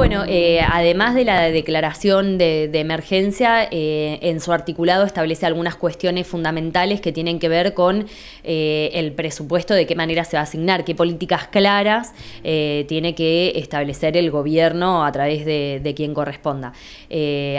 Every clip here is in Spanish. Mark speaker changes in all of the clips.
Speaker 1: Bueno, eh, además de la declaración de, emergencia, eh, en su articulado establece algunas cuestiones fundamentales que tienen que ver con eh, el presupuesto, de qué manera se va a asignar, qué políticas claras tiene que establecer el gobierno a través de, quien corresponda.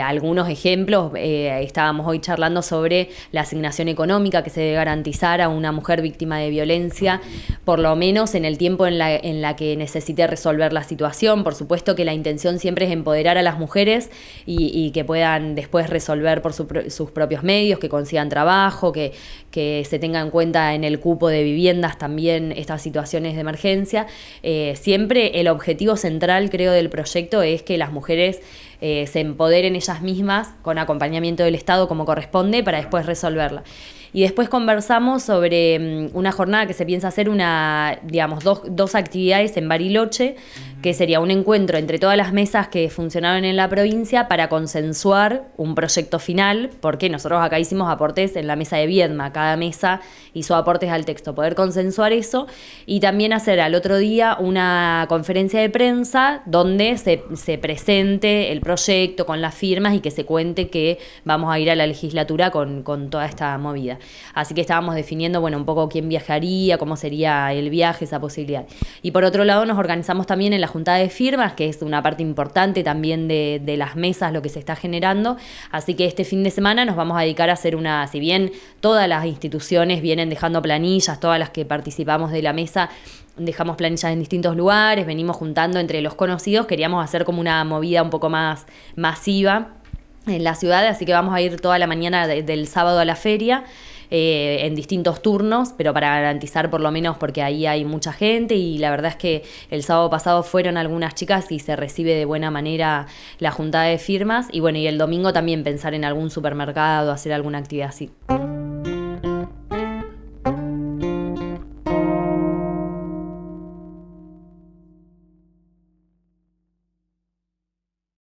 Speaker 1: algunos ejemplos, estábamos hoy charlando sobre la asignación económica que se debe garantizar a una mujer víctima de violencia, por lo menos en el tiempo en la, en la que necesite resolver la situación. Por supuesto que la intención siempre es empoderar a las mujeres y, que puedan después resolver por sus propios medios, que consigan trabajo, que, que se tengan en cuenta en el cupo de viviendas también estas situaciones de emergencia. Eh, siempre el objetivo central, creo, del proyecto es que las mujeres eh, se empoderen ellas mismas con acompañamiento del Estado como corresponde para después resolverla. Y después conversamos sobre mm, una jornada que se piensa hacer, una, digamos, dos, dos actividades en Bariloche, que sería un encuentro entre todas las mesas que funcionaron en la provincia para consensuar un proyecto final, porque nosotros acá hicimos aportes en la mesa de Viedma, cada mesa hizo aportes al texto, poder consensuar eso y también hacer al otro día una conferencia de prensa donde se, se presente el proyecto con las firmas y que se cuente que vamos a ir a la legislatura con, con toda esta movida. Así que estábamos definiendo, un poco quién viajaría, cómo sería el viaje, esa posibilidad. Y por otro lado, nos organizamos también en la junta de firmas, que es una parte importante también de, de las mesas, lo que se está generando. Así que este fin de semana nos vamos a dedicar a hacer una, si bien todas las instituciones vienen dejando planillas, todas las que participamos de la mesa dejamos planillas en distintos lugares, venimos juntando entre los conocidos, queríamos hacer como una movida un poco más masiva en la ciudad, así que vamos a ir toda la mañana del sábado a la feria. Eh, en distintos turnos, pero para garantizar por lo menos porque ahí hay mucha gente y la verdad es que el sábado pasado fueron algunas chicas y se recibe de buena manera la juntada de firmas y bueno, y el domingo también pensar en algún supermercado, hacer alguna actividad así.